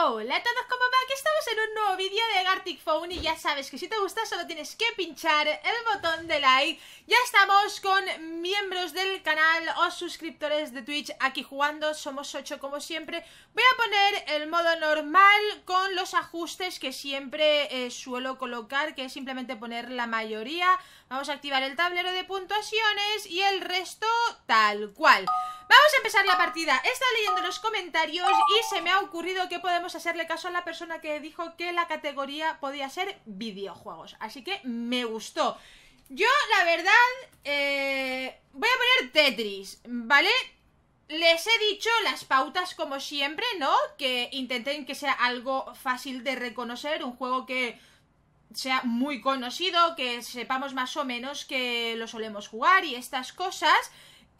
Hola a todos, ¿cómo va? Aquí estamos en un nuevo vídeo de Gartic Phone y ya sabes que si te gusta solo tienes que pinchar el botón de like Ya estamos con miembros del canal o suscriptores de Twitch aquí jugando, somos 8 como siempre Voy a poner el modo normal con los ajustes que siempre eh, suelo colocar, que es simplemente poner la mayoría Vamos a activar el tablero de puntuaciones y el resto tal cual Vamos a empezar la partida, he estado leyendo los comentarios y se me ha ocurrido que podemos a hacerle caso a la persona que dijo que la categoría podía ser videojuegos. Así que me gustó. Yo, la verdad, eh, voy a poner Tetris, ¿vale? Les he dicho las pautas como siempre, ¿no? Que intenten que sea algo fácil de reconocer, un juego que sea muy conocido, que sepamos más o menos que lo solemos jugar y estas cosas.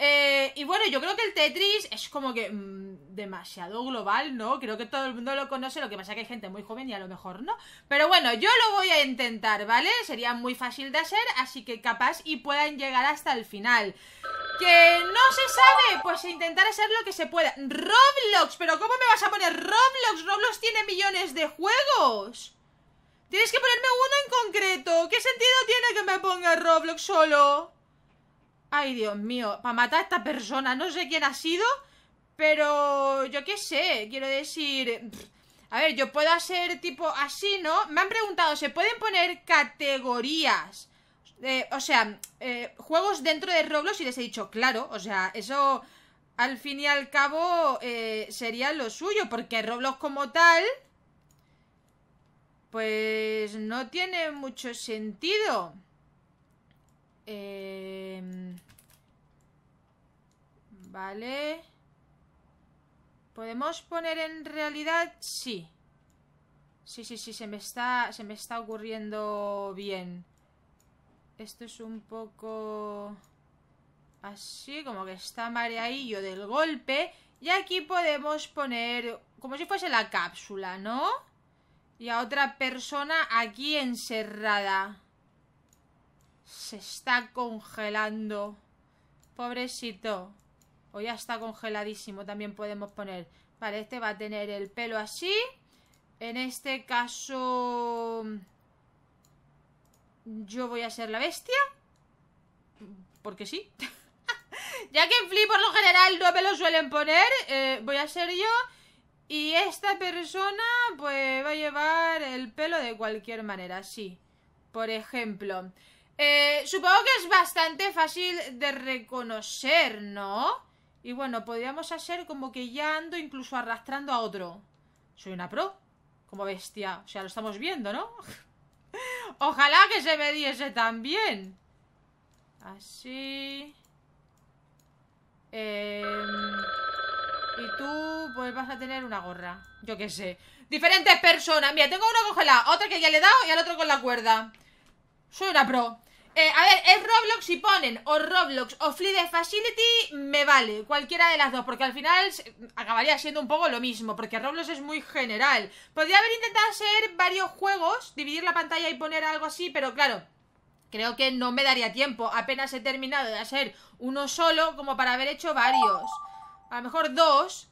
Eh, y bueno, yo creo que el Tetris es como que mm, demasiado global, ¿no? Creo que todo el mundo lo conoce, lo que pasa es que hay gente muy joven y a lo mejor no. Pero bueno, yo lo voy a intentar, ¿vale? Sería muy fácil de hacer, así que capaz y puedan llegar hasta el final. Que no se sabe, pues intentar hacer lo que se pueda. Roblox, pero ¿cómo me vas a poner Roblox? Roblox tiene millones de juegos. Tienes que ponerme uno en concreto. ¿Qué sentido tiene que me ponga Roblox solo? Ay, Dios mío, para matar a esta persona, no sé quién ha sido, pero yo qué sé, quiero decir... a ver, yo puedo hacer tipo así, ¿no? Me han preguntado, ¿se pueden poner categorías? Eh, o sea, eh, juegos dentro de Roblox y les he dicho, claro, o sea, eso al fin y al cabo eh, sería lo suyo, porque Roblox como tal, pues no tiene mucho sentido. Em, vale. ¿Podemos poner en realidad? Sí. Sí, sí, sí, se me está, se me está ocurriendo bien. Esto es un poco... Así, como que está mareadillo del golpe. Y aquí podemos poner... Como si fuese la cápsula, ¿no? Y a otra persona aquí encerrada. Se está congelando. Pobrecito. O ya está congeladísimo, también podemos poner. Vale, este va a tener el pelo así. En este caso... Yo voy a ser la bestia. Porque sí. ya que en Flip por lo general no me lo suelen poner, eh, voy a ser yo. Y esta persona, pues va a llevar el pelo de cualquier manera, así Por ejemplo, eh, supongo que es bastante fácil de reconocer, ¿no? Y bueno, podríamos hacer como que ya ando incluso arrastrando a otro. Soy una pro. Como bestia. O sea, lo estamos viendo, ¿no? Ojalá que se me diese también. Así. Em, y tú, pues vas a tener una gorra. Yo qué sé. Diferentes personas. Mira, tengo uno congelada otra que ya le he dado y al otro con la cuerda. Soy una pro. Eh, a ver, es Roblox y ponen o Roblox o Fleet the Facility, me vale, cualquiera de las dos, porque al final acabaría siendo un poco lo mismo, porque Roblox es muy general. Podría haber intentado hacer varios juegos, dividir la pantalla y poner algo así, pero claro, creo que no me daría tiempo. Apenas he terminado de hacer uno solo como para haber hecho varios. A lo mejor dos.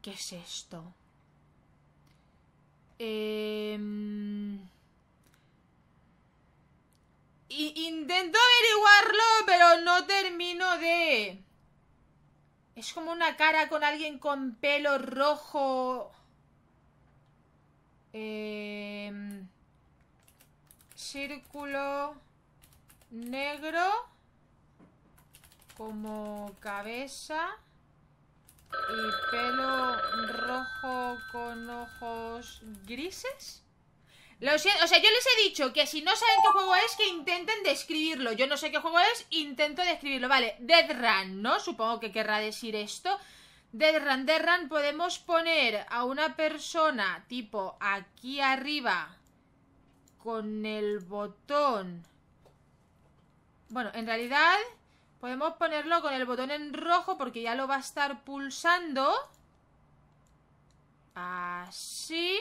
¿Qué es esto? Eh intento averiguarlo, pero no termino de... Es como una cara con alguien con pelo rojo. Em, círculo negro. Como cabeza. Y pelo rojo con ojos grises o sea, yo les he dicho que si no saben qué juego es, que intenten describirlo. Yo no sé qué juego es, intento describirlo. Vale, Dead Run, ¿no? Supongo que querrá decir esto. Dead Run, Dead Run, podemos poner a una persona tipo aquí arriba con el botón. Bueno, en realidad podemos ponerlo con el botón en rojo porque ya lo va a estar pulsando. Así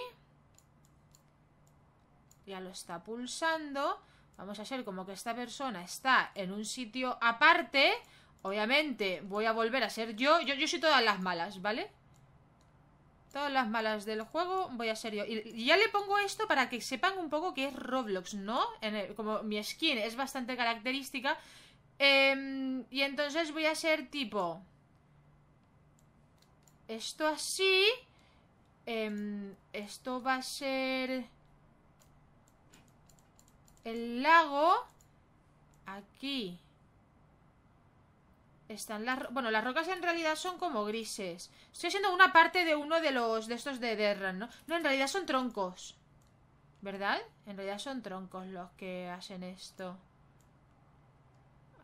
ya lo está pulsando. Vamos a hacer como que esta persona está en un sitio aparte. Obviamente voy a volver a ser yo. Yo, yo soy todas las malas, ¿vale? Todas las malas del juego voy a ser yo. Y, ya le pongo esto para que sepan un poco que es Roblox, ¿no? como mi skin es bastante característica. Em, y entonces voy a ser tipo... Esto así... Em, esto va a ser el lago. Aquí. Están las... Bueno, las rocas en realidad son como grises. Estoy siendo una parte de uno de los... De estos de Derran, ¿no? No, en realidad son troncos. ¿Verdad? En realidad son troncos los que hacen esto.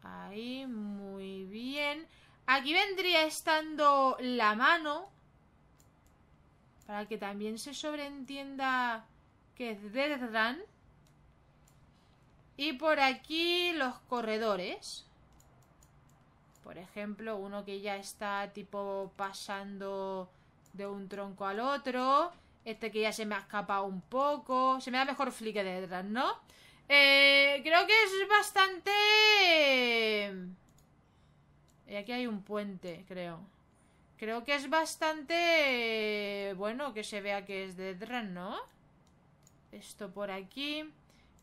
Ahí, muy bien. Aquí vendría estando la mano. Para que también se sobreentienda que es Derran. Y por aquí los corredores. Por ejemplo, uno que ya está tipo pasando de un tronco al otro. Este que ya se me ha escapado un poco. Se me da mejor flique de detrás, ¿no? Eh, creo que es bastante... Y eh, aquí hay un puente, creo. Creo que es bastante... Bueno, que se vea que es de detrás, ¿no? Esto por aquí...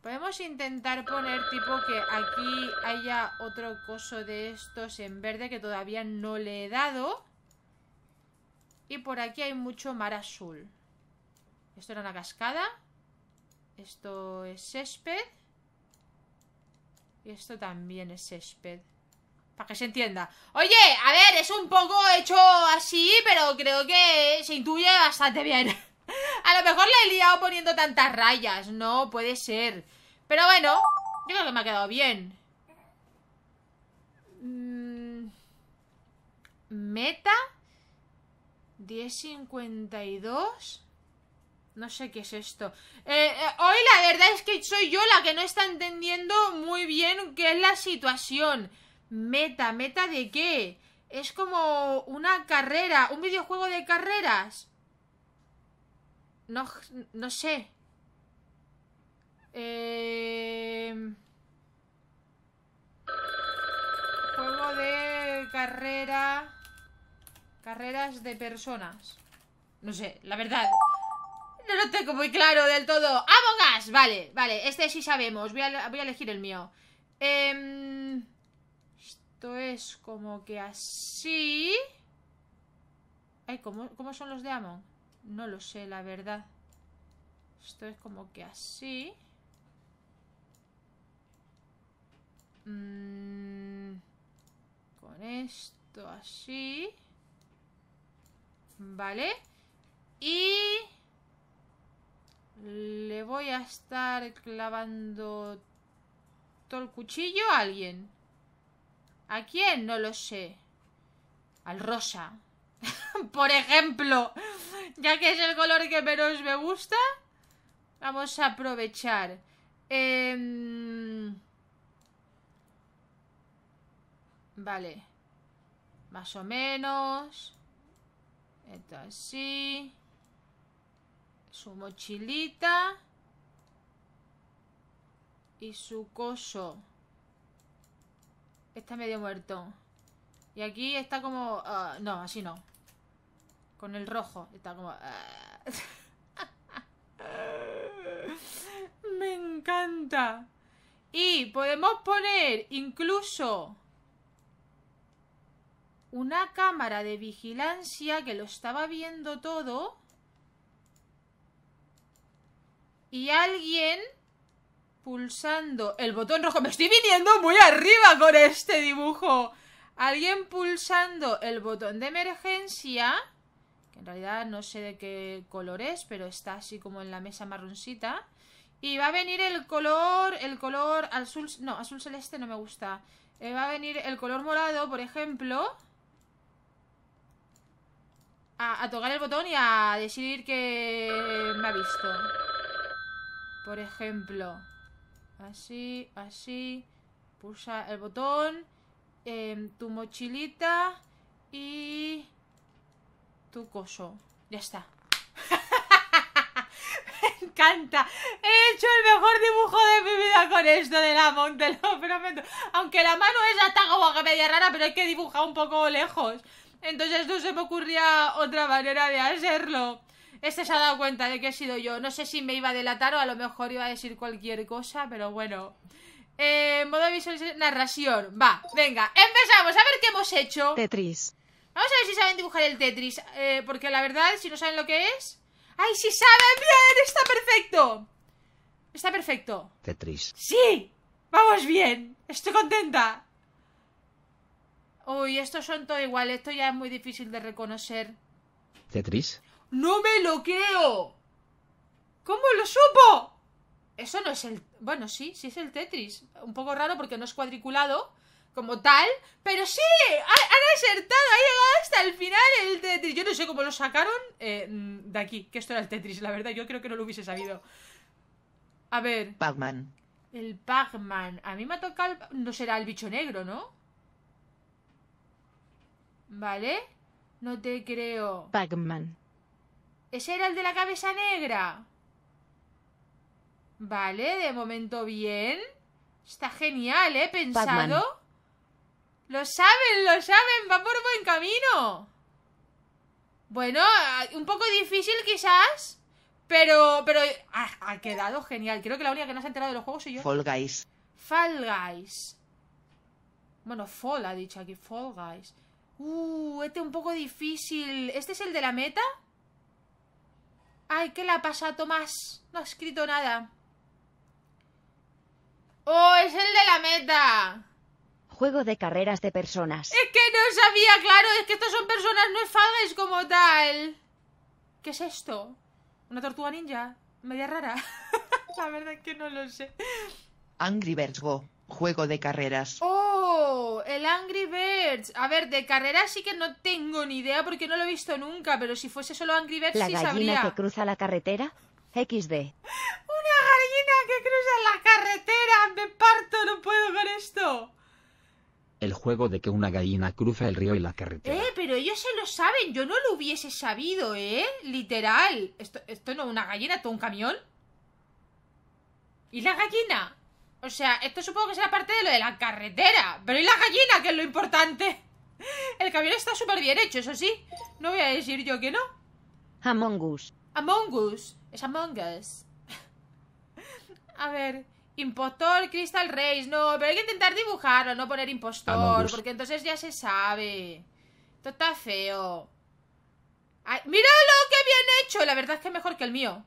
Podemos intentar poner tipo que aquí haya otro coso de estos en verde que todavía no le he dado. Y por aquí hay mucho mar azul. Esto era una cascada. Esto es césped. Y esto también es césped. Para que se entienda. Oye, a ver, es un poco hecho así, pero creo que se intuye bastante bien. a lo mejor le he liado poniendo tantas rayas, ¿no? Puede ser. Pero bueno, yo creo que me ha quedado bien. Mm, meta 1052 No sé qué es esto eh, eh, Hoy la verdad es que soy yo la que no está entendiendo muy bien qué es la situación Meta, ¿meta de qué? Es como una carrera, un videojuego de carreras No, no sé eh, juego de carrera. Carreras de personas. No sé, la verdad. No lo tengo muy claro del todo. ¡Among Vale, vale, este sí sabemos. Voy a, elegir el mío. Em, esto es como que así. Ay, ¿cómo, ¿cómo son los de Amon? No lo sé, la verdad. Esto es como que así. Mm, con esto así Vale. Y le voy a estar clavando todo el cuchillo a alguien. ¿A quién? No lo sé. Al rosa. Por ejemplo, ya que es el color que menos me gusta, vamos a aprovechar. Em, Vale. Más o menos. Esto así. Su mochilita. Y su coso. Está medio muerto. Y aquí está como... Ah, no, así no. Con el rojo. Está como... Ah. Me encanta. Y podemos poner incluso una cámara de vigilancia que lo estaba viendo todo. Y alguien pulsando el botón rojo. Me estoy viniendo muy arriba con este dibujo. Alguien pulsando el botón de emergencia. Que en realidad no sé de qué color es, pero está así como en la mesa marroncita. Y va a venir el color, el color azul, no, azul celeste no me gusta. Eh, va a venir el color morado, por ejemplo a, tocar el botón y a decidir que me ha visto. Por ejemplo, así, así, pulsa el botón, em, tu mochilita y tu coso. Ya está. Me encanta. He hecho el mejor dibujo de mi vida con esto de la monte, Aunque la mano es hasta como que media rara, pero hay que dibujar un poco lejos. Entonces no se me ocurría otra manera de hacerlo. Este se ha dado cuenta de que he sido yo. No sé si me iba a delatar o a lo mejor iba a decir cualquier cosa, pero bueno. Eh, modo visualización, narración. Va, venga, empezamos. A ver qué hemos hecho. Tetris. Vamos a ver si saben dibujar el Tetris. Eh, porque la verdad, si no saben lo que es. ¡Ay, si saben! ¡Bien! ¡Está perfecto! Está perfecto. Tetris. ¡Sí! ¡Vamos bien! ¡Estoy contenta! Uy, estos son todos iguales. Esto ya es muy difícil de reconocer. ¿Tetris? ¡No me lo creo! ¿Cómo lo supo? Eso no es el... Bueno, sí, sí es el Tetris. Un poco raro porque no es cuadriculado como tal. Pero sí, han acertado, ha llegado hasta el final el Tetris. Yo no sé cómo lo sacaron eh, mm, de aquí, que esto era el Tetris, la verdad. Yo creo que no lo hubiese sabido. A ver. Pac-Man. El Pac-Man. A mí me ha tocado... No será el bicho negro, ¿no? ¿Vale? No te creo. Pac-Man. Ese era el de la cabeza negra. Vale, de momento bien. Está genial, ¿eh? Pensado. Lo saben, lo saben, va por buen camino. Bueno, eh, un poco difícil quizás, pero pero ha, quedado genial. Creo que la única que no se ha enterado de los juegos soy yo. Fall Guys. Fall Guys. Bueno, Fall ha dicho aquí, Fall Guys. Uh, este un poco difícil. ¿Este es el de la meta? Ay, ¿qué le pasado Tomás? No ha escrito nada. ¡Oh, es el de la meta! Juego de carreras de personas. Es que no sabía, claro, es que estas son personas, no es como tal. ¿Qué es esto? ¿Una tortuga ninja? Media rara. la verdad es que no lo sé. Angry Birds Go juego de carreras. ¡Oh! El Angry Birds. A ver, de carreras sí que no tengo ni idea porque no lo he visto nunca, pero si fuese solo Angry Birds sí sabría. gallina que cruza la carretera? XD. ¡Una gallina que cruza la carretera! ¡Me parto! ¡No puedo con esto! El juego de que una gallina cruza el río y la carretera. Eh, pero ellos se lo saben. Yo no lo hubiese sabido, ¿eh? Literal. Esto, esto no es una gallina, esto un camión. ¿Y la gallina? O sea, esto supongo que será parte de lo de la carretera. Pero ¿y la gallina? Que es lo importante. El camión está súper bien hecho, eso sí. No voy a decir yo que no. Among Us. Among Us. Es Among Us. a ver. Impostor Crystal Race. No, pero hay que intentar dibujarlo, no poner impostor. Porque entonces ya se sabe. Esto está feo. Ay, ¡Míralo! ¡Qué bien hecho! La verdad es que es mejor que el mío.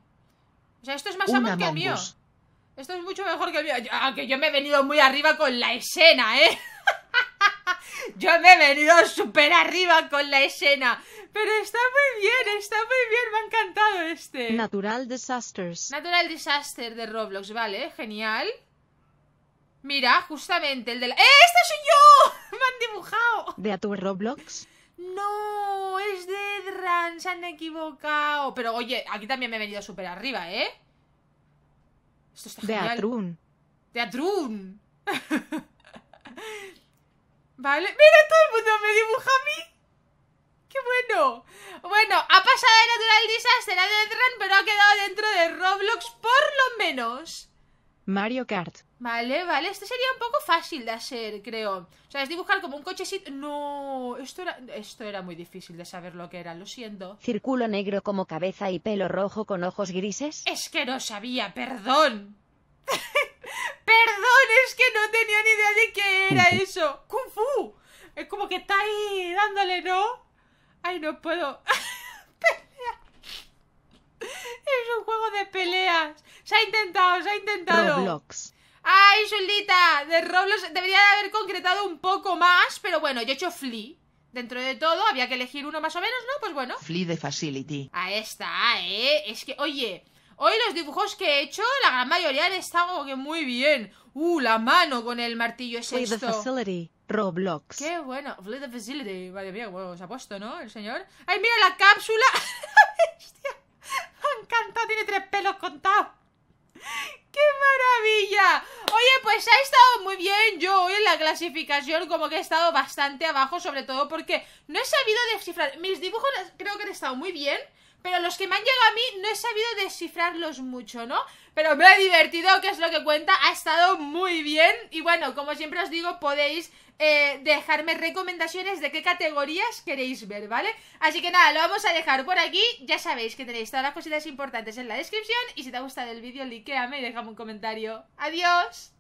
O sea, esto es más Among que el mío. Esto es mucho mejor que el mío. Aunque yo me he venido muy arriba con la escena, ¿eh? yo me he venido súper arriba con la escena. Pero está muy bien, está muy bien, me ha encantado este. Natural Disasters. Natural Disaster de Roblox, vale, genial. Mira, justamente el de la... ¡Eh, ¡Esto soy yo! ¡Me han dibujado! ¿De a tu Roblox? No, es de Run, se han equivocado. Pero oye, aquí también me he venido súper arriba, ¿eh? Esto está vale. Mira, todo el mundo me dibuja a mí. ¡Qué bueno! Bueno, ha pasado de Natural Disaster a de pero ha quedado dentro de Roblox por lo menos. Mario Kart. Vale, vale, este sería un poco fácil de hacer, creo O sea, es dibujar como un cochecito No, esto era, esto era muy difícil de saber lo que era, lo siento Círculo negro como cabeza y pelo rojo con ojos grises Es que no sabía, perdón Perdón, es que no tenía ni idea de qué era eso Kung Fu Es como que está ahí dándole, ¿no? Ay, no puedo Es un juego de peleas Se ha intentado, se ha intentado Roblox Ay, solita de Roblox debería de haber concretado un poco más, pero bueno, yo he hecho Flea. Dentro de todo, había que elegir uno más o menos, ¿no? Pues bueno. Flea de Facility. Ahí está, ¿eh? Es que, oye, hoy los dibujos que he hecho, la gran mayoría han estado que muy bien. Uh, la mano con el martillo es Flea esto. Facility. Roblox. Qué bueno. Flea the Facility. Madre mía, se ha puesto, ¿no? El señor. ¡Ay, mira la cápsula! ¡Hostia! Me encanta, tiene tres pelos contados. ¡Qué maravilla! Oye, pues ha estado muy bien yo hoy en la clasificación, como que he estado bastante abajo, sobre todo porque no he sabido descifrar. Mis dibujos creo que han estado muy bien, pero los que me han llegado a mí no he sabido descifrarlos mucho, ¿no? Pero me he divertido, que es lo que cuenta, ha estado muy bien y bueno, como siempre os digo, podéis eh, dejarme recomendaciones de qué categorías queréis ver, ¿vale? Así que nada, lo vamos a dejar por aquí. Ya sabéis que tenéis todas las cositas importantes en la descripción. Y si te ha gustado el vídeo, likeame y déjame un comentario. ¡Adiós!